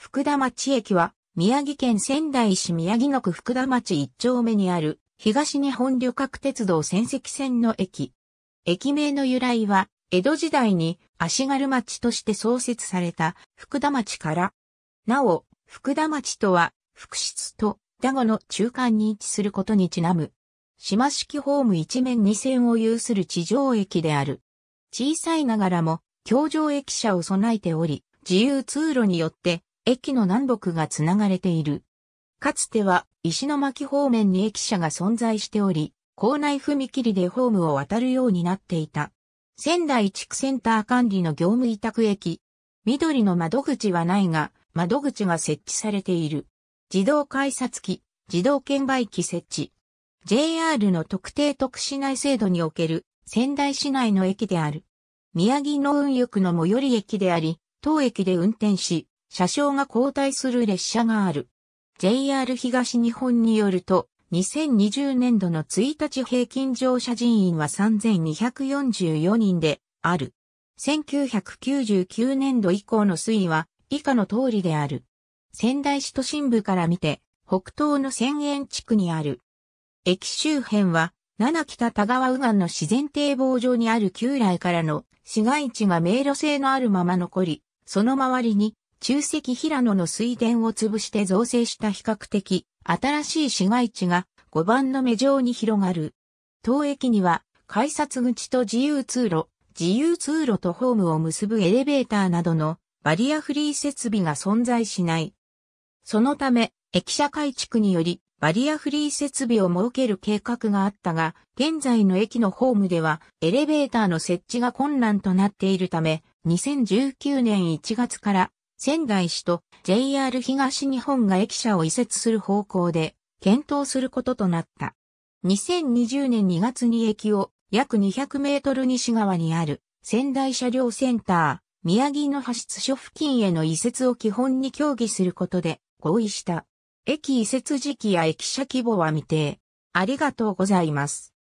福田町駅は、宮城県仙台市宮城野区福田町一丁目にある、東日本旅客鉄道仙石線の駅。駅名の由来は、江戸時代に足軽町として創設された福田町から。なお、福田町とは、福室と田後の中間に位置することにちなむ。島式ホーム一面二線を有する地上駅である。小さいながらも、橋上駅舎を備えており、自由通路によって駅の南北がつながれている。かつては石巻方面に駅舎が存在しており、校内踏切でホームを渡るようになっていた。仙台地区センター管理の業務委託駅。緑の窓口はないが、窓口が設置されている。自動改札機、自動券売機設置。JR の特定特市内制度における仙台市内の駅である。宮城農運区の最寄り駅であり、当駅で運転し、車掌が交代する列車がある。JR 東日本によると、2020年度の1日平均乗車人員は3244人である。1999年度以降の推移は以下の通りである。仙台市都心部から見て北東の千円地区にある。駅周辺は七北田川右岸の自然堤防上にある旧来からの市街地が迷路性のあるまま残り、その周りに中石平野の水田を潰して造成した比較的新しい市街地が5番の目上に広がる。当駅には改札口と自由通路、自由通路とホームを結ぶエレベーターなどのバリアフリー設備が存在しない。そのため、駅舎改築によりバリアフリー設備を設ける計画があったが、現在の駅のホームではエレベーターの設置が困難となっているため、2019年1月から仙台市と JR 東日本が駅舎を移設する方向で検討することとなった。2020年2月に駅を約200メートル西側にある仙台車両センター、宮城の発出所付近への移設を基本に協議することで合意した。駅移設時期や駅舎規模は未定。ありがとうございます。